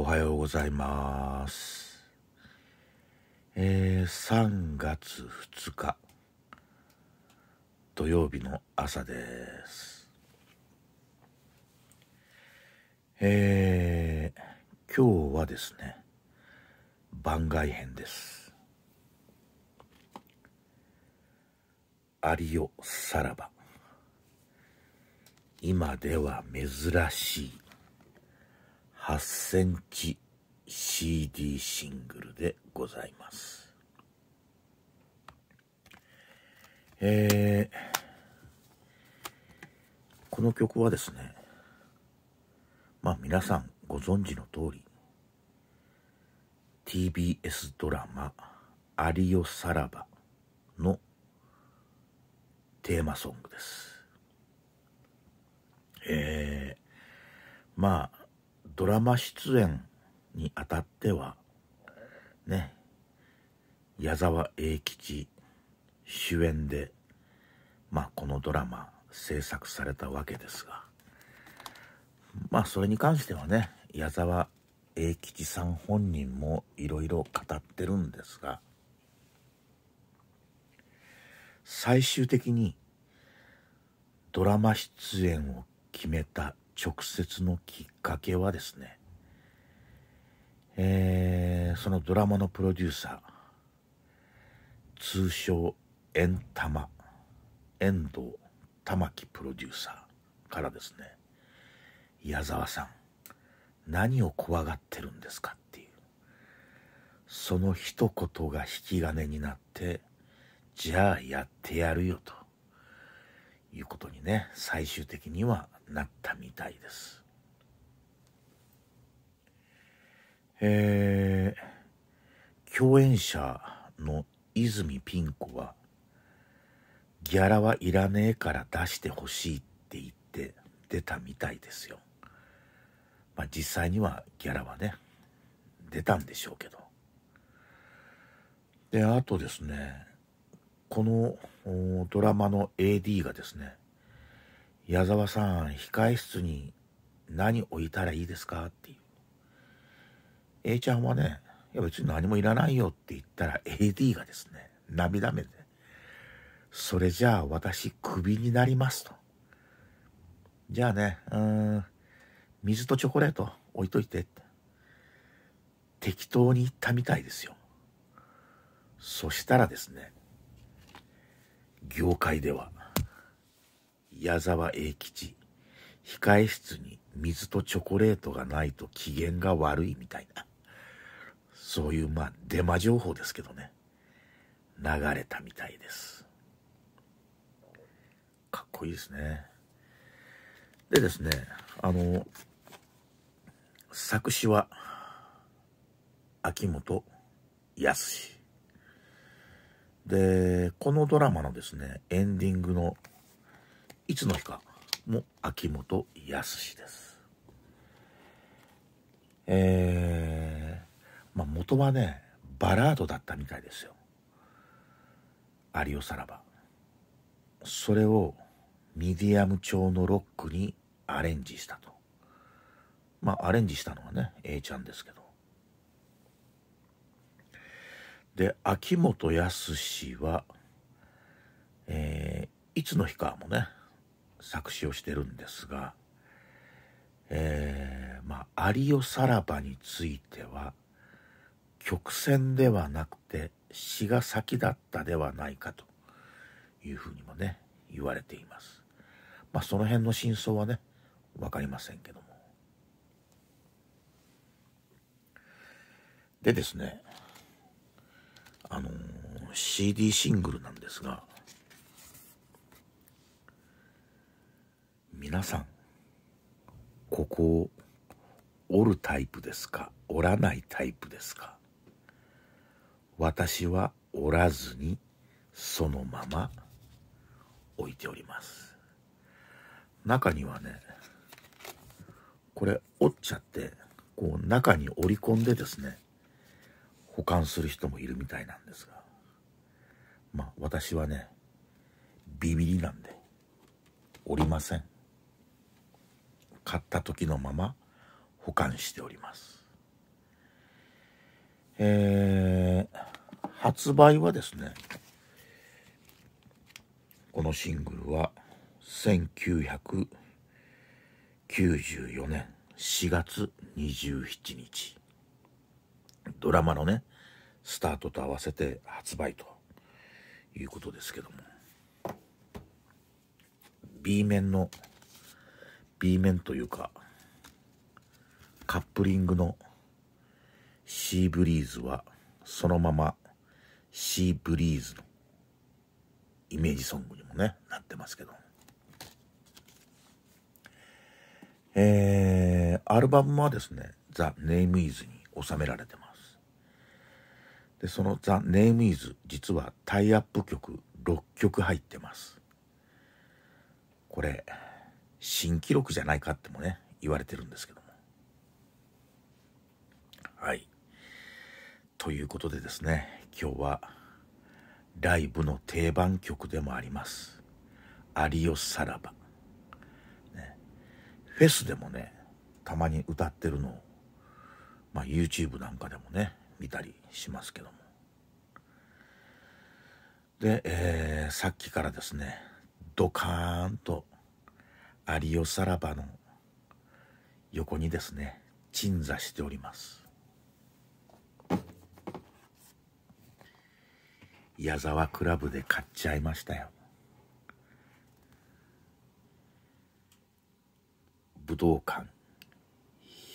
おはようございます。えー、3月2日土曜日の朝です。えー、今日はですね、番外編です。有リさらば。今では珍しい。8センチ CD シングルでございます。えー、この曲はですね、まあ皆さんご存知の通り、TBS ドラマ、アリオサラバのテーマソングです。えー、まあ、ドラマ出演にあたってはね矢沢永吉主演で、まあ、このドラマ制作されたわけですがまあそれに関してはね矢沢永吉さん本人もいろいろ語ってるんですが最終的にドラマ出演を決めた直接のきっかけはですね、えー、そのドラマのプロデューサー、通称エンタマ、遠藤玉木プロデューサーからですね、矢沢さん、何を怖がってるんですかっていう、その一言が引き金になって、じゃあやってやるよと。いうことにね最終的にはなったみたいです。えー、共演者の泉ピン子はギャラはいらねえから出してほしいって言って出たみたいですよ。まあ実際にはギャラはね出たんでしょうけど。であとですねこのドラマの AD がですね、矢沢さん、控室に何置いたらいいですかっていう。A ちゃんはね、いや別に何もいらないよって言ったら AD がですね、涙目で、それじゃあ私クビになりますと。じゃあね、うん、水とチョコレート置いといてって。適当に言ったみたいですよ。そしたらですね、業界では矢沢永吉控え室に水とチョコレートがないと機嫌が悪いみたいなそういうまあデマ情報ですけどね流れたみたいですかっこいいですねでですねあの作詞は秋元康でこのドラマのですねエンディングのいつの日かも秋元康ですえー、まあ元はねバラードだったみたいですよ「アリオさらば」それをミディアム調のロックにアレンジしたとまあアレンジしたのはね A ちゃんですけどで秋元康は、えー、いつの日かもね作詞をしてるんですが、えー、まあ「アさらば」については曲線ではなくて詩が先だったではないかというふうにもね言われています。まあその辺の真相はね分かりませんけども。でですね CD シングルなんですが皆さんここを折るタイプですか折らないタイプですか私は折らずにそのまま置いております中にはねこれ折っちゃってこう中に折り込んでですね保管する人もいるみたいなんですがまあ私はねビビりなんでおりません買った時のまま保管しておりますえー、発売はですねこのシングルは1994年4月27日ドラマのねスタートと合わせて発売ということですけども B 面の B 面というかカップリングのシーブリーズはそのままシーブリーズのイメージソングにもねなってますけどえー、アルバムはですね「ザ・ネイムイズに収められてますでその「ザ・ネームイズ実はタイアップ曲6曲入ってますこれ新記録じゃないかってもね言われてるんですけどもはいということでですね今日はライブの定番曲でもあります「リオサラバ」ね、フェスでもねたまに歌ってるのを、まあ、YouTube なんかでもね見たりしますけどもで、えー、さっきからですねドカーンと有吉さらばの横にですね鎮座しております矢沢クラブで買っちゃいましたよ武道館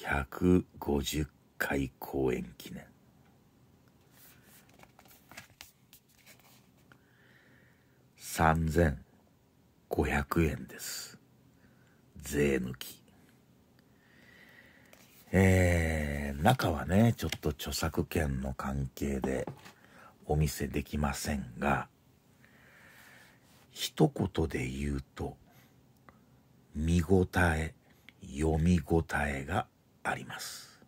150回公演記念3500円です。税抜き。えー、中はね、ちょっと著作権の関係でお見せできませんが、一言で言うと、見応え、読み応えがあります。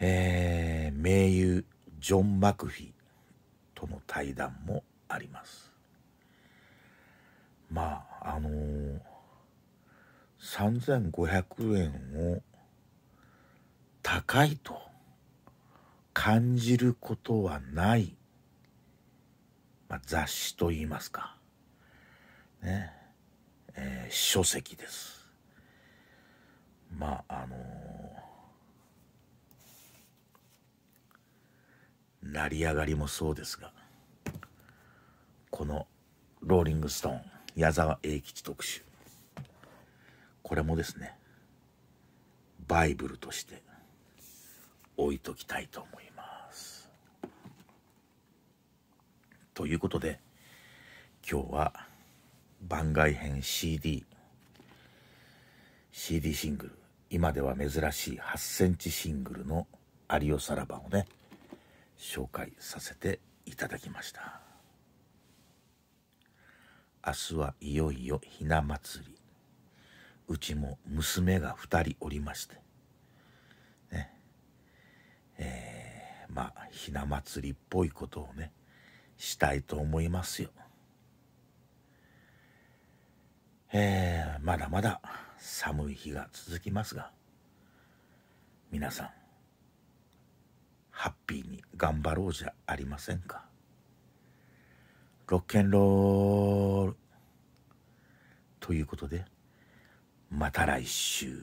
えー、名優ジョン・マクフィとの対談もありますまああのー、3500円を高いと感じることはない、まあ、雑誌といいますかねえー、書籍ですまああのー、成り上がりもそうですがこの「ローリング・ストーン」矢沢永吉特集これもですねバイブルとして置いときたいと思います。ということで今日は番外編 CD CD シングル今では珍しい8センチシングルの「アリオサラバをね紹介させていただきました。明日はいよいよひな祭りうちも娘が2人おりましてねえー、まあひな祭りっぽいことをねしたいと思いますよえー、まだまだ寒い日が続きますが皆さんハッピーに頑張ろうじゃありませんか。ロッケンロール。ということで、また来週。